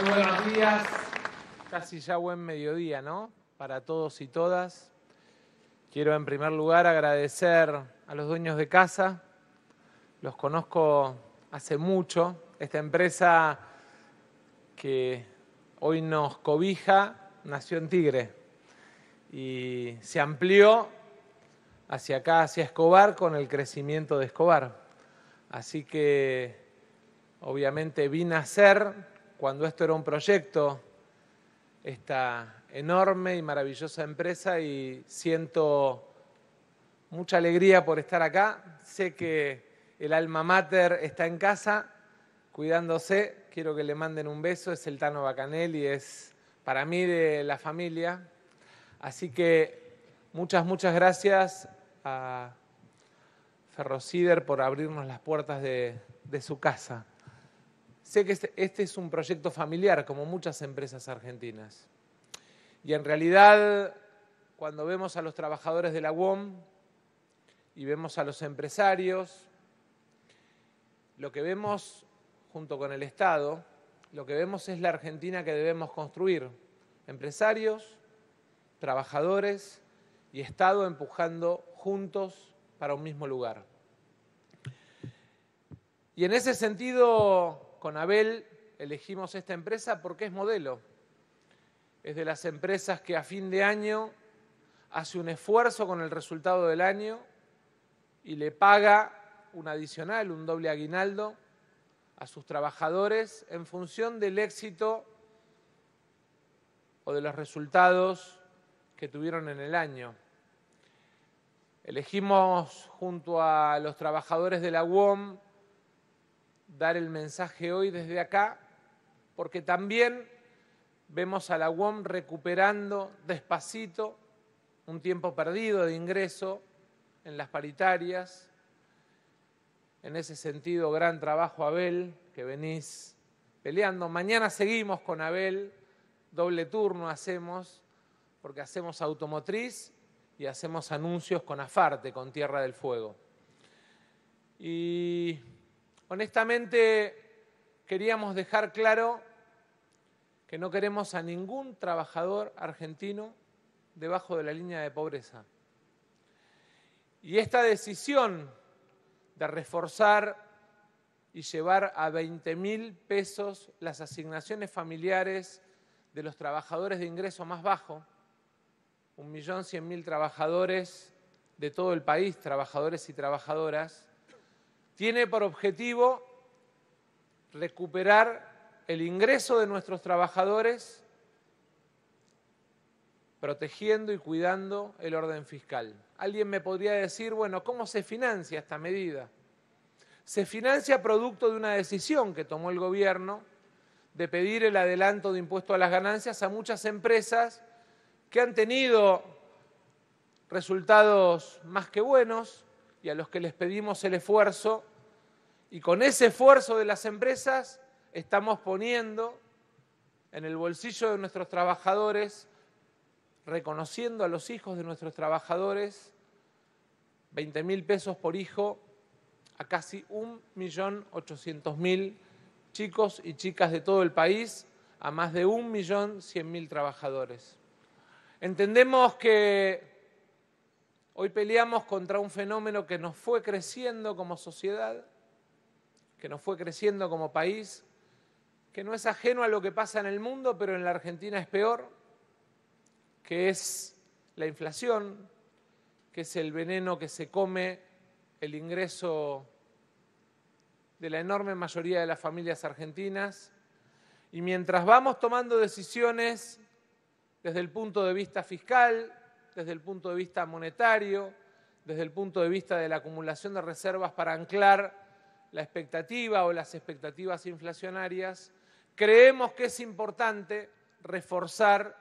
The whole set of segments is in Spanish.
Muy buenos días. Casi ya buen mediodía, ¿no? Para todos y todas. Quiero en primer lugar agradecer a los dueños de casa. Los conozco hace mucho. Esta empresa que hoy nos cobija nació en Tigre y se amplió hacia acá, hacia Escobar, con el crecimiento de Escobar. Así que obviamente a ser cuando esto era un proyecto, esta enorme y maravillosa empresa y siento mucha alegría por estar acá. Sé que el alma mater está en casa cuidándose. Quiero que le manden un beso. Es el Tano Bacanel y es para mí de la familia. Así que muchas, muchas gracias a Ferrocider por abrirnos las puertas de, de su casa. Sé que este, este es un proyecto familiar, como muchas empresas argentinas. Y en realidad, cuando vemos a los trabajadores de la UOM y vemos a los empresarios, lo que vemos junto con el Estado, lo que vemos es la Argentina que debemos construir. Empresarios, trabajadores y Estado empujando juntos para un mismo lugar. Y en ese sentido, con Abel elegimos esta empresa porque es modelo. Es de las empresas que a fin de año hace un esfuerzo con el resultado del año y le paga un adicional, un doble aguinaldo a sus trabajadores en función del éxito o de los resultados que tuvieron en el año. Elegimos junto a los trabajadores de la UOM dar el mensaje hoy desde acá, porque también vemos a la UOM recuperando despacito un tiempo perdido de ingreso en las paritarias. En ese sentido, gran trabajo Abel, que venís peleando. Mañana seguimos con Abel, doble turno hacemos, porque hacemos automotriz y hacemos anuncios con Afarte, con Tierra del Fuego. Y Honestamente, queríamos dejar claro que no queremos a ningún trabajador argentino debajo de la línea de pobreza. Y esta decisión de reforzar y llevar a 20 mil pesos las asignaciones familiares de los trabajadores de ingreso más bajo, 1.100.000 trabajadores de todo el país, trabajadores y trabajadoras, tiene por objetivo recuperar el ingreso de nuestros trabajadores protegiendo y cuidando el orden fiscal. Alguien me podría decir, bueno, ¿cómo se financia esta medida? Se financia producto de una decisión que tomó el gobierno de pedir el adelanto de impuesto a las ganancias a muchas empresas que han tenido resultados más que buenos, y a los que les pedimos el esfuerzo. Y con ese esfuerzo de las empresas estamos poniendo en el bolsillo de nuestros trabajadores, reconociendo a los hijos de nuestros trabajadores, 20 mil pesos por hijo a casi 1.800.000 chicos y chicas de todo el país, a más de 1.100.000 trabajadores. Entendemos que Hoy peleamos contra un fenómeno que nos fue creciendo como sociedad, que nos fue creciendo como país, que no es ajeno a lo que pasa en el mundo, pero en la Argentina es peor, que es la inflación, que es el veneno que se come el ingreso de la enorme mayoría de las familias argentinas. Y mientras vamos tomando decisiones desde el punto de vista fiscal, desde el punto de vista monetario, desde el punto de vista de la acumulación de reservas para anclar la expectativa o las expectativas inflacionarias, creemos que es importante reforzar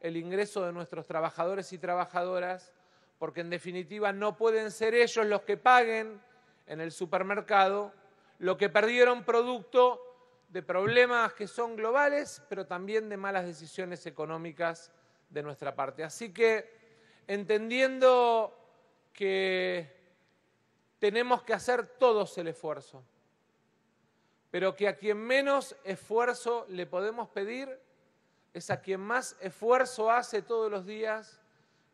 el ingreso de nuestros trabajadores y trabajadoras, porque en definitiva no pueden ser ellos los que paguen en el supermercado lo que perdieron producto de problemas que son globales, pero también de malas decisiones económicas de nuestra parte. Así que entendiendo que tenemos que hacer todos el esfuerzo, pero que a quien menos esfuerzo le podemos pedir es a quien más esfuerzo hace todos los días,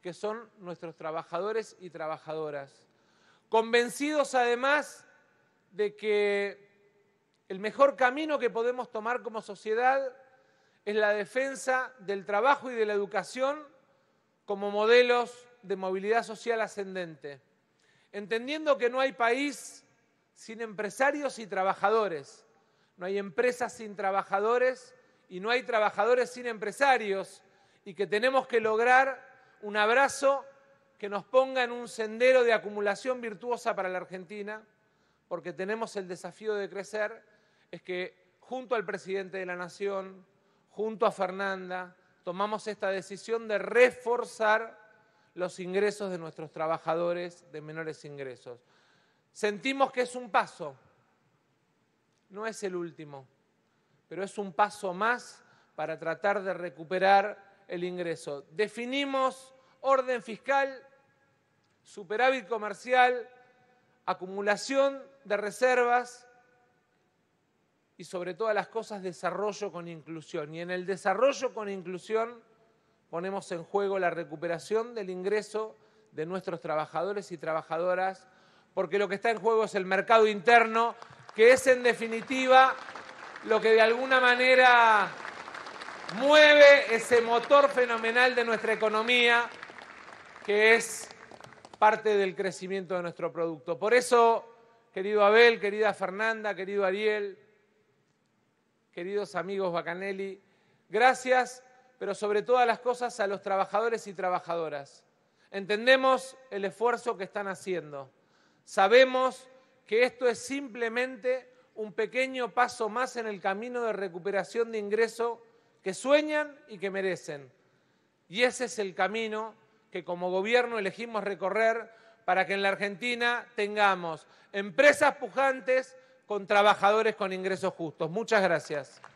que son nuestros trabajadores y trabajadoras. Convencidos además de que el mejor camino que podemos tomar como sociedad es la defensa del trabajo y de la educación como modelos de movilidad social ascendente, entendiendo que no hay país sin empresarios y trabajadores, no hay empresas sin trabajadores y no hay trabajadores sin empresarios, y que tenemos que lograr un abrazo que nos ponga en un sendero de acumulación virtuosa para la Argentina, porque tenemos el desafío de crecer, es que junto al presidente de la Nación, junto a Fernanda, tomamos esta decisión de reforzar los ingresos de nuestros trabajadores de menores ingresos. Sentimos que es un paso, no es el último, pero es un paso más para tratar de recuperar el ingreso. Definimos orden fiscal, superávit comercial, acumulación de reservas y sobre todas las cosas desarrollo con inclusión. Y en el desarrollo con inclusión ponemos en juego la recuperación del ingreso de nuestros trabajadores y trabajadoras, porque lo que está en juego es el mercado interno, que es en definitiva lo que de alguna manera mueve ese motor fenomenal de nuestra economía, que es parte del crecimiento de nuestro producto. Por eso, querido Abel, querida Fernanda, querido Ariel, queridos amigos Bacanelli, gracias, pero sobre todas las cosas a los trabajadores y trabajadoras. Entendemos el esfuerzo que están haciendo. Sabemos que esto es simplemente un pequeño paso más en el camino de recuperación de ingreso que sueñan y que merecen. Y ese es el camino que como gobierno elegimos recorrer para que en la Argentina tengamos empresas pujantes, con trabajadores con ingresos justos. Muchas gracias.